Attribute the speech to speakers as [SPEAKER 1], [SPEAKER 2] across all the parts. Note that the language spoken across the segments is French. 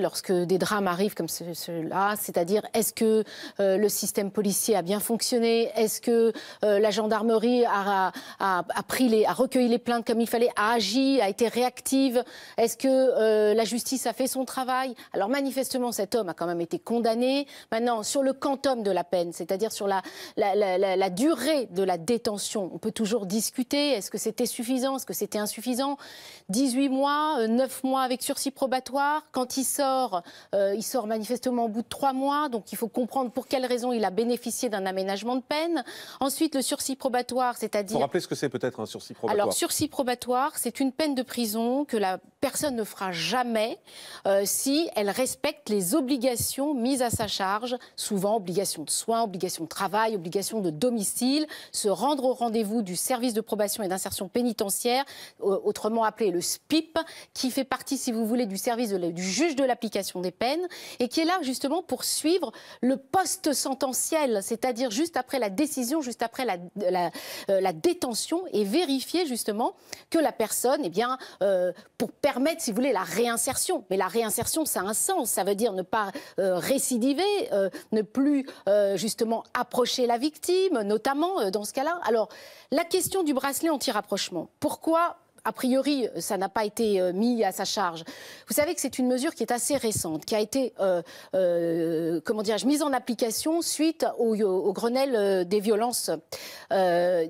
[SPEAKER 1] lorsque des drames arrivent comme cela, là cest c'est-à-dire est-ce que euh, le système policier a bien fonctionné, est-ce que euh, la gendarmerie a, recueilli les plaintes comme il fallait, a agi, a été réactive, est-ce que euh, la justice a fait son travail. Alors manifestement, cet homme a quand même été condamné. Maintenant, sur le quantum de la peine, c'est-à-dire sur la, durée de la détention, on peut toujours discuter, est-ce que c'était suffisant, est-ce que c'était insuffisant 18 mois, 9 mois avec sursis probatoire il sort, euh, il sort manifestement au bout de trois mois, donc il faut comprendre pour quelles raisons il a bénéficié d'un aménagement de peine. Ensuite, le sursis probatoire, c'est-à-dire. Pour
[SPEAKER 2] rappeler ce que c'est peut-être un sursis probatoire Alors,
[SPEAKER 1] sursis probatoire, c'est une peine de prison que la personne ne fera jamais euh, si elle respecte les obligations mises à sa charge, souvent obligations de soins, obligations de travail, obligation de domicile, se rendre au rendez-vous du service de probation et d'insertion pénitentiaire, autrement appelé le SPIP, qui fait partie, si vous voulez, du service de du juge de l'application des peines et qui est là justement pour suivre le post sententiel, cest c'est-à-dire juste après la décision, juste après la, la, euh, détention et vérifier justement que la personne, eh bien, euh, pour permettre, si vous voulez, la réinsertion. Mais la réinsertion, ça a un sens. Ça veut dire ne pas euh, récidiver, ne plus justement approcher la victime, notamment dans ce cas-là. Alors, la question du bracelet anti-rapprochement. Pourquoi a priori, euh, ça n'a pas été euh, mis à sa charge. Vous savez que c'est une mesure qui est assez récente, qui a été, euh, comment dirais-je, mise en application suite au, Grenelle des violences.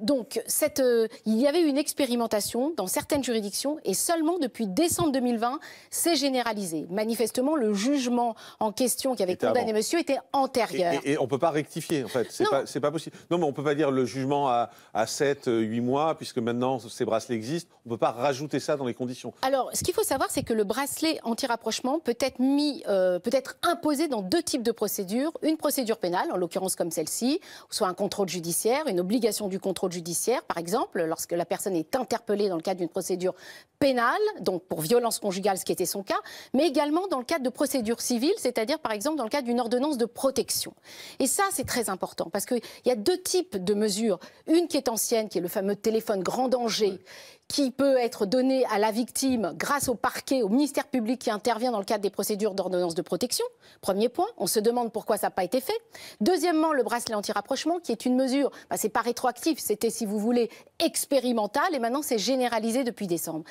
[SPEAKER 1] donc, cette, il y avait une expérimentation dans certaines juridictions et seulement depuis décembre 2020, c'est généralisé. Manifestement, le jugement en question qui avait condamné monsieur était antérieur.
[SPEAKER 2] Et, on ne peut pas rectifier, en fait. C'est pas, pas possible. Non, mais on ne peut pas dire le jugement à, 7, 8 mois, puisque maintenant ces bracelets existent rajouter ça dans les conditions.
[SPEAKER 1] Alors, ce qu'il faut savoir, c'est que le bracelet anti-rapprochement peut être mis, euh, peut être imposé dans deux types de procédures. Une procédure pénale, en l'occurrence comme celle-ci, soit un contrôle judiciaire, une obligation du contrôle judiciaire, par exemple, lorsque la personne est interpellée dans le cadre d'une procédure pénale, donc pour violence conjugale, ce qui était son cas, mais également dans le cadre de procédures civiles, c'est-à-dire par exemple dans le cadre d'une ordonnance de protection. Et ça, c'est très important parce qu'il y a deux types de mesures. Une qui est ancienne, qui est le fameux téléphone grand danger, qui peut être donné à la victime grâce au parquet, au ministère public qui intervient dans le cadre des procédures d'ordonnance de protection. Premier point, on se demande pourquoi ça n'a pas été fait. Deuxièmement, le bracelet anti-rapprochement, qui est une mesure, ce bah, c'est pas rétroactif, c'était si vous voulez expérimental, et maintenant c'est généralisé depuis décembre.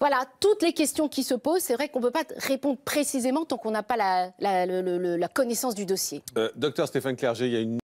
[SPEAKER 1] Voilà, toutes les questions qui se posent, c'est vrai qu'on ne peut pas répondre précisément tant qu'on n'a pas la, connaissance du dossier.
[SPEAKER 2] Euh, docteur Stéphane Clerget, il y a une